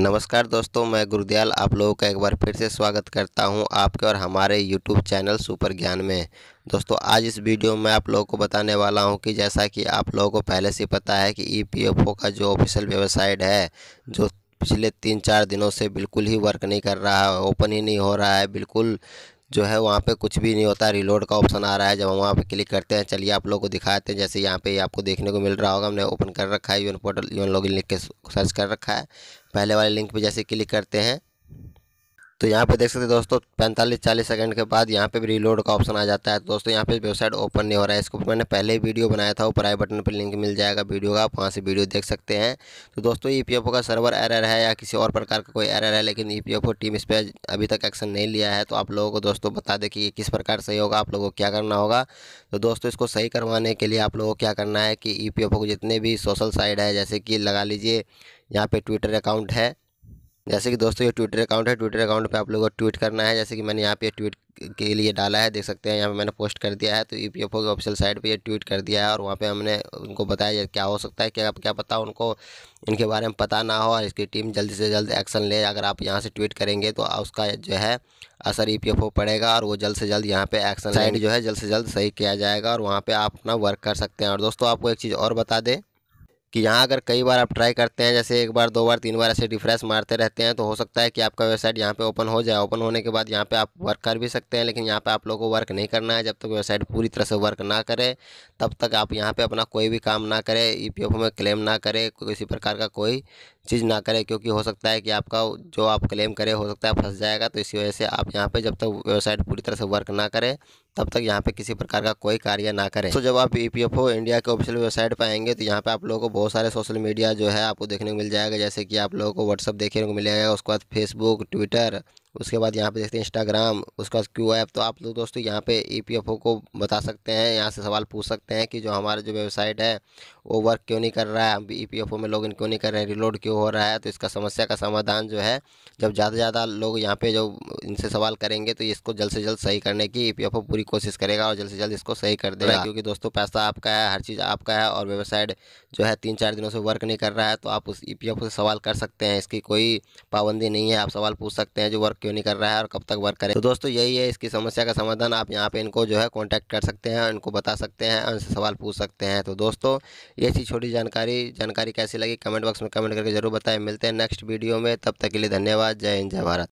नमस्कार दोस्तों मैं गुरुदयाल आप लोगों का एक बार फिर से स्वागत करता हूं आपके और हमारे यूट्यूब चैनल सुपर ज्ञान में दोस्तों आज इस वीडियो में आप लोगों को बताने वाला हूं कि जैसा कि आप लोगों को पहले से पता है कि ई e का जो ऑफिशियल वेबसाइट है जो पिछले तीन चार दिनों से बिल्कुल ही वर्क नहीं कर रहा है ओपन ही नहीं हो रहा है बिल्कुल जो है वहाँ पे कुछ भी नहीं होता रिलोड का ऑप्शन आ रहा है जब हम वहाँ पे क्लिक करते हैं चलिए आप लोग को दिखाते हैं जैसे यहाँ पे आपको देखने को मिल रहा होगा हमने ओपन कर रखा है यून पोर्टल यून लॉगिन लिख के सर्च कर रखा है पहले वाले लिंक पे जैसे क्लिक करते हैं तो यहाँ पे देख सकते हैं दोस्तों 45-40 सेकंड के बाद यहाँ पे भी रीलोड का ऑप्शन आ जाता है तो दोस्तों यहाँ पे वेबसाइट ओपन नहीं हो रहा है इसको मैंने पहले ही वीडियो बनाया था ऊपर आई बटन पर लिंक मिल जाएगा वीडियो का आप वहाँ से वीडियो देख सकते हैं तो दोस्तों ई e का सर्वर एरर है या किसी और प्रकार का कोई एरर है लेकिन ई e टीम इस पर अभी तक एक्शन नहीं लिया है तो आप लोगों को दोस्तों बता दें कि ये किस प्रकार सही होगा आप लोगों को क्या करना होगा तो दोस्तों इसको सही करवाने के लिए आप लोगों को क्या करना है कि ई e को जितने भी सोशल साइड है जैसे कि लगा लीजिए यहाँ पर ट्विटर अकाउंट है जैसे कि दोस्तों ये ट्विटर अकाउंट है ट्विटर अकाउंट पे आप लोगों को ट्वीट करना है जैसे कि मैंने यहाँ पे ट्वीट के लिए डाला है देख सकते हैं यहाँ पे मैंने पोस्ट कर दिया है तो ई पी एफ ओ की ऑफिशियल साइट पे ये ट्वीट कर दिया है और वहाँ पे हमने उनको बताया क्या हो सकता है क्या क्या पता उनको इनके बारे में पता ना हो और इसकी टीम जल्दी से जल्द एक्शन ले अगर आप यहाँ से ट्वीट करेंगे तो उसका जो है असर ई पी एफ ओ पड़ेगा और वो जल्द से जल्द यहाँ पे एक्शन साइट जो है जल्द से जल्द सही किया जाएगा और वहाँ पर आप अपना वर्क कर सकते हैं और दोस्तों आपको एक चीज़ और बता दें कि यहाँ अगर कई बार आप ट्राई करते हैं जैसे एक बार दो बार तीन बार ऐसे रिफ्रेश मारते रहते हैं तो हो सकता है कि आपका वेबसाइट यहाँ पे ओपन हो जाए ओपन होने के बाद यहाँ पे आप वर्क कर भी सकते हैं लेकिन यहाँ पे आप लोगों को वर्क नहीं करना है जब तक वेबसाइट पूरी तरह से वर्क ना करे तब तक आप यहाँ पर अपना कोई भी काम ना करें ई में क्लेम ना करें किसी प्रकार का कोई चीज़ ना करें क्योंकि हो सकता है कि आपका जो आप क्लेम करें हो सकता है फंस जाएगा तो इसी वजह से आप यहाँ पे जब तक वेबसाइट पूरी तरह से वर्क ना करें तब तक यहाँ पे किसी प्रकार का कोई कार्य ना करें तो जब आप E P F O India के ऑफिशियल वेबसाइट पर आएंगे तो यहाँ पे आप लोगों को बहुत सारे सोशल मीडिया जो है आपको देखने को मिल जाएगा जैसे कि आप लोगों को व्हाट्सअप देखने को मिलेगा उसके बाद फेसबुक ट्विटर उसके बाद यहाँ पे देखते हैं इंस्टाग्राम उसका क्यू ऐप तो आप लोग दोस्तों यहाँ पे ई को बता सकते हैं यहाँ से सवाल पूछ सकते हैं कि जो हमारा जो वेबसाइट है वो वर्क क्यों नहीं कर रहा है हम ई पी में लॉगिन क्यों नहीं कर रहे हैं रिलोड क्यों हो रहा है तो इसका समस्या का समाधान जो है जब ज़्यादा से ज़्यादा लोग यहाँ पर जो इनसे सवाल करेंगे तो इसको जल्द से जल्द सही करने की ई पूरी कोशिश करेगा और जल्द से जल्द इसको सही कर देगा क्योंकि दोस्तों पैसा आपका है हर चीज़ आपका है और वेबसाइट जो है तीन चार दिनों से वर्क नहीं कर रहा है तो आप उस ई से सवाल कर सकते हैं इसकी कोई पाबंदी नहीं है आप सवाल पूछ सकते हैं जो वर्क क्यों नहीं कर रहा है और कब तक वर्क करें तो दोस्तों यही है इसकी समस्या का समाधान आप यहाँ पे इनको जो है कॉन्टैक्ट कर सकते हैं इनको बता सकते हैं उनसे सवाल पूछ सकते हैं तो दोस्तों ये सी छोटी जानकारी जानकारी कैसी लगी कमेंट बॉक्स में कमेंट करके जरूर बताएं मिलते हैं नेक्स्ट वीडियो में तब तक के लिए धन्यवाद जय हिंद जय भारत